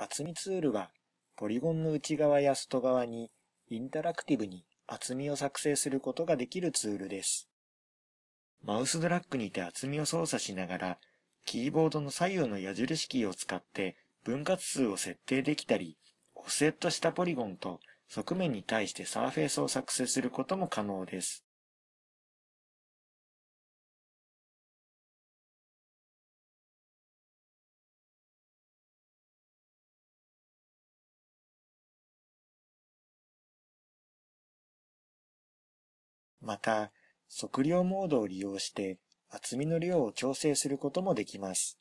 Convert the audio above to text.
厚みツールは、ポリゴンの内側や外側にインタラクティブに厚みを作成することができるツールです。マウスドラッグにて厚みを操作しながら、キーボードの左右の矢印キーを使って分割数を設定できたり、オフセットしたポリゴンと側面に対してサーフェイスを作成することも可能です。また、測量モードを利用して厚みの量を調整することもできます。